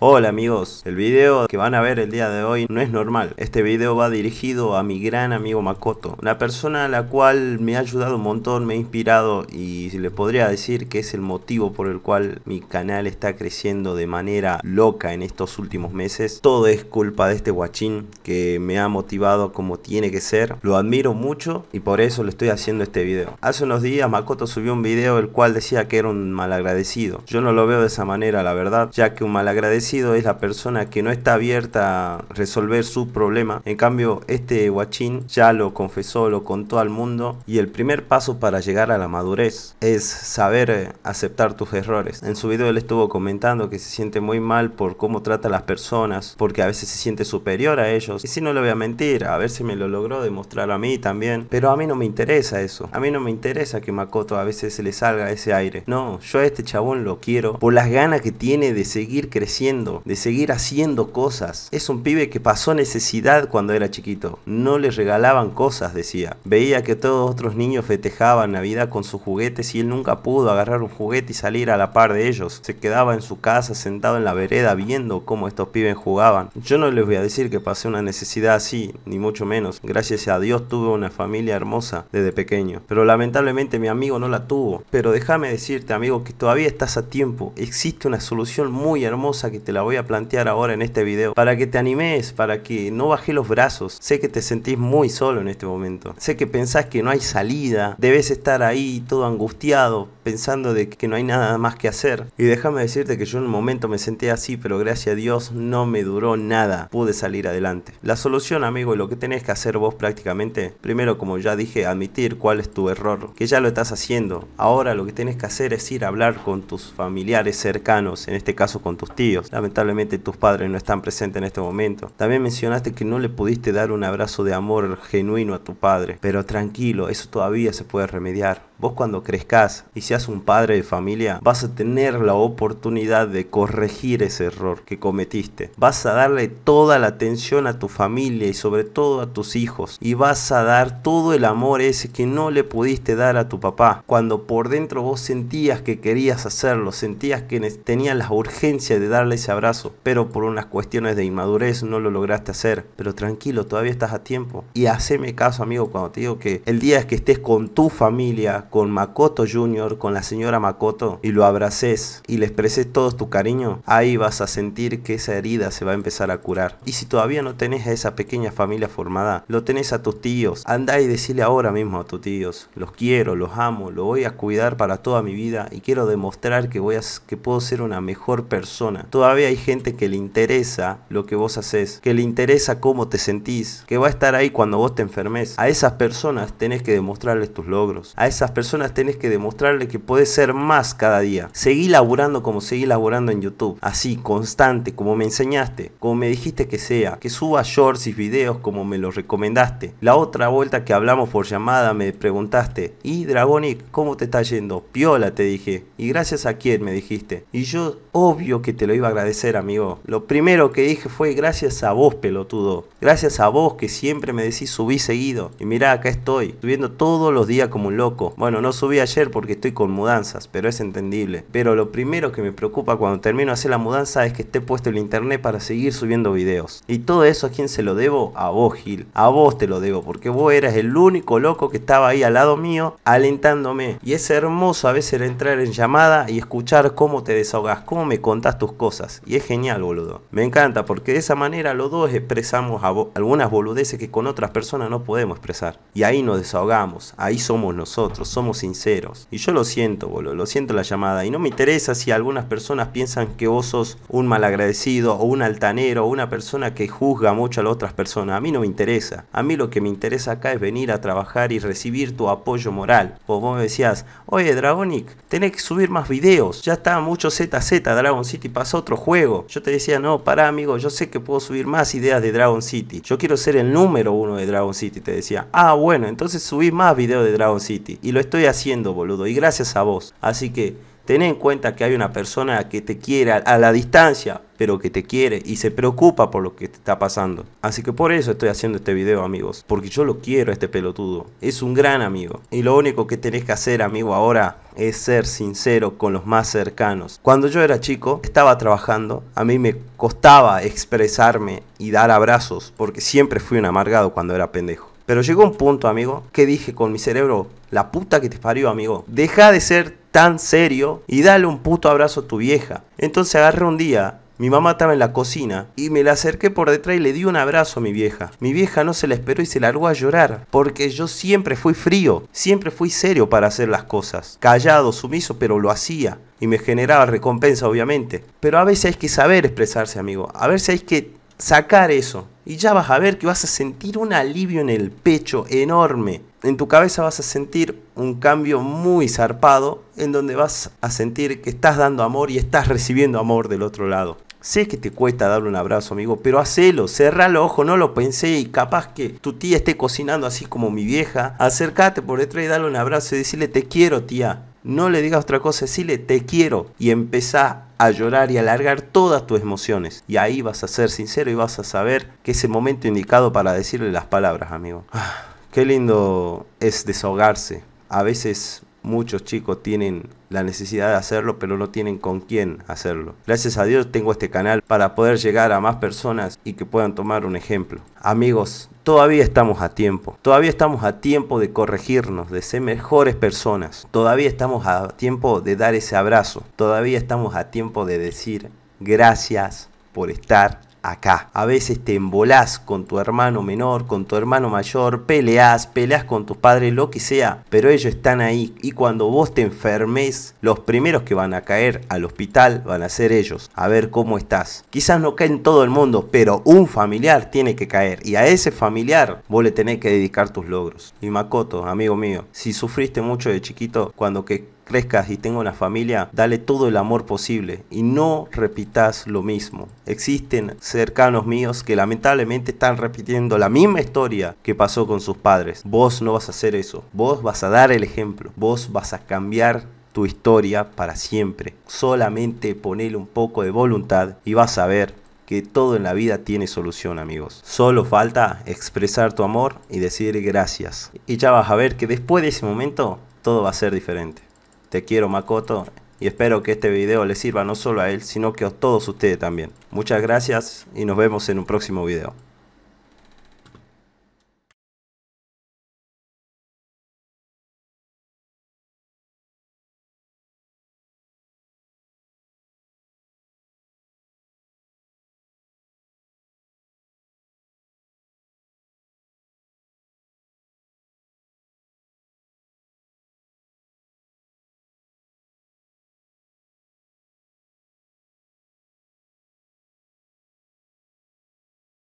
Hola amigos, el video que van a ver el día de hoy no es normal. Este video va dirigido a mi gran amigo Makoto, una persona a la cual me ha ayudado un montón, me ha inspirado y le podría decir que es el motivo por el cual mi canal está creciendo de manera loca en estos últimos meses. Todo es culpa de este guachín que me ha motivado como tiene que ser. Lo admiro mucho y por eso le estoy haciendo este video. Hace unos días Makoto subió un video el cual decía que era un malagradecido. Yo no lo veo de esa manera la verdad, ya que un malagradecido es la persona que no está abierta a resolver su problema. En cambio, este guachín ya lo confesó, lo contó al mundo y el primer paso para llegar a la madurez es saber eh, aceptar tus errores. En su video él estuvo comentando que se siente muy mal por cómo trata a las personas, porque a veces se siente superior a ellos. Y si no le voy a mentir, a ver si me lo logró demostrar a mí también. Pero a mí no me interesa eso. A mí no me interesa que Makoto a veces se le salga ese aire. No, yo a este chabón lo quiero por las ganas que tiene de seguir creciendo de seguir haciendo cosas. Es un pibe que pasó necesidad cuando era chiquito. No le regalaban cosas, decía. Veía que todos otros niños festejaban Navidad con sus juguetes y él nunca pudo agarrar un juguete y salir a la par de ellos. Se quedaba en su casa sentado en la vereda viendo cómo estos pibes jugaban. Yo no les voy a decir que pasé una necesidad así, ni mucho menos. Gracias a Dios tuve una familia hermosa desde pequeño. Pero lamentablemente mi amigo no la tuvo. Pero déjame decirte, amigo, que todavía estás a tiempo. Existe una solución muy hermosa que te la voy a plantear ahora en este video, para que te animes, para que no bajes los brazos. Sé que te sentís muy solo en este momento, sé que pensás que no hay salida, debes estar ahí todo angustiado, pensando de que no hay nada más que hacer. Y déjame decirte que yo en un momento me senté así, pero gracias a Dios no me duró nada, pude salir adelante. La solución, amigo, lo que tenés que hacer vos prácticamente, primero como ya dije, admitir cuál es tu error, que ya lo estás haciendo. Ahora lo que tenés que hacer es ir a hablar con tus familiares cercanos, en este caso con tus tíos. Lamentablemente tus padres no están presentes en este momento. También mencionaste que no le pudiste dar un abrazo de amor genuino a tu padre, pero tranquilo, eso todavía se puede remediar. Vos cuando crezcas y seas un padre de familia, vas a tener la oportunidad de corregir ese error que cometiste. Vas a darle toda la atención a tu familia y sobre todo a tus hijos. Y vas a dar todo el amor ese que no le pudiste dar a tu papá. Cuando por dentro vos sentías que querías hacerlo, sentías que tenías la urgencia de darle ese abrazo, pero por unas cuestiones de inmadurez no lo lograste hacer. Pero tranquilo, todavía estás a tiempo. Y haceme caso, amigo, cuando te digo que el día que estés con tu familia, con Makoto Jr., con la señora Makoto, y lo abraces y le expreses todo tu cariño, ahí vas a sentir que esa herida se va a empezar a curar. Y si todavía no tenés a esa pequeña familia formada, lo tenés a tus tíos, anda y decile ahora mismo a tus tíos, los quiero, los amo, los voy a cuidar para toda mi vida y quiero demostrar que, voy a, que puedo ser una mejor persona. Todavía hay gente que le interesa lo que vos haces, que le interesa cómo te sentís, que va a estar ahí cuando vos te enfermes. A esas personas tenés que demostrarles tus logros, a esas personas tenés que demostrarle que puedes ser más cada día. Seguí laburando como seguí laburando en YouTube. Así, constante, como me enseñaste, como me dijiste que sea. Que suba shorts y videos como me los recomendaste. La otra vuelta que hablamos por llamada me preguntaste, ¿y Dragonic, cómo te está yendo? Piola, te dije. ¿Y gracias a quién me dijiste? Y yo, obvio que te lo iba a agradecer, amigo. Lo primero que dije fue gracias a vos, pelotudo. Gracias a vos que siempre me decís subí seguido. Y mirá, acá estoy, subiendo todos los días como un loco. Bueno, no subí ayer porque estoy con mudanzas, pero es entendible. Pero lo primero que me preocupa cuando termino de hacer la mudanza es que esté puesto el internet para seguir subiendo videos. Y todo eso a quién se lo debo? A vos, Gil. A vos te lo debo, porque vos eras el único loco que estaba ahí al lado mío alentándome. Y es hermoso a veces entrar en llamada y escuchar cómo te desahogas, cómo me contás tus cosas. Y es genial, boludo. Me encanta porque de esa manera los dos expresamos algunas boludeces que con otras personas no podemos expresar. Y ahí nos desahogamos, ahí somos nosotros somos sinceros. Y yo lo siento, boludo, lo siento la llamada. Y no me interesa si algunas personas piensan que vos sos un malagradecido o un altanero o una persona que juzga mucho a las otras personas. A mí no me interesa. A mí lo que me interesa acá es venir a trabajar y recibir tu apoyo moral. Como vos me decías, oye Dragonic, tenés que subir más videos. Ya está mucho ZZ Dragon City, pasa otro juego. Yo te decía, no, para amigo, yo sé que puedo subir más ideas de Dragon City. Yo quiero ser el número uno de Dragon City, te decía. Ah, bueno, entonces subí más videos de Dragon City. Y lo estoy haciendo, boludo, y gracias a vos. Así que ten en cuenta que hay una persona que te quiere a la distancia, pero que te quiere y se preocupa por lo que te está pasando. Así que por eso estoy haciendo este video, amigos, porque yo lo quiero este pelotudo. Es un gran amigo. Y lo único que tenés que hacer, amigo, ahora es ser sincero con los más cercanos. Cuando yo era chico, estaba trabajando, a mí me costaba expresarme y dar abrazos, porque siempre fui un amargado cuando era pendejo. Pero llegó un punto, amigo, que dije con mi cerebro, la puta que te parió, amigo. Deja de ser tan serio y dale un puto abrazo a tu vieja. Entonces agarré un día mi mamá estaba en la cocina y me la acerqué por detrás y le di un abrazo a mi vieja. Mi vieja no se la esperó y se largó a llorar, porque yo siempre fui frío, siempre fui serio para hacer las cosas. Callado, sumiso, pero lo hacía y me generaba recompensa, obviamente. Pero a veces hay que saber expresarse, amigo. A veces hay que sacar eso y ya vas a ver que vas a sentir un alivio en el pecho enorme. En tu cabeza vas a sentir un cambio muy zarpado en donde vas a sentir que estás dando amor y estás recibiendo amor del otro lado. Sé que te cuesta darle un abrazo, amigo, pero hacelo, cerrá el ojo no lo pensé y capaz que tu tía esté cocinando así como mi vieja. Acércate por detrás y dale un abrazo y decirle te quiero, tía no le digas otra cosa, le te quiero y empezá a llorar y a alargar todas tus emociones. Y ahí vas a ser sincero y vas a saber que es el momento indicado para decirle las palabras, amigo. Ah, qué lindo es desahogarse. A veces Muchos chicos tienen la necesidad de hacerlo, pero no tienen con quién hacerlo. Gracias a Dios tengo este canal para poder llegar a más personas y que puedan tomar un ejemplo. Amigos, todavía estamos a tiempo. Todavía estamos a tiempo de corregirnos, de ser mejores personas. Todavía estamos a tiempo de dar ese abrazo. Todavía estamos a tiempo de decir gracias por estar acá. A veces te embolás con tu hermano menor, con tu hermano mayor, peleas, peleas con tus padres, lo que sea, pero ellos están ahí y cuando vos te enfermes, los primeros que van a caer al hospital van a ser ellos, a ver cómo estás. Quizás no caen todo el mundo, pero un familiar tiene que caer y a ese familiar vos le tenés que dedicar tus logros. Y Makoto, amigo mío, si sufriste mucho de chiquito, cuando que crezcas y tengo una familia, dale todo el amor posible y no repitas lo mismo. Existen cercanos míos que lamentablemente están repitiendo la misma historia que pasó con sus padres. Vos no vas a hacer eso. Vos vas a dar el ejemplo. Vos vas a cambiar tu historia para siempre. Solamente ponerle un poco de voluntad y vas a ver que todo en la vida tiene solución, amigos. Solo falta expresar tu amor y decir gracias. Y ya vas a ver que después de ese momento todo va a ser diferente. Te quiero Makoto y espero que este video le sirva no solo a él, sino que a todos ustedes también. Muchas gracias y nos vemos en un próximo video.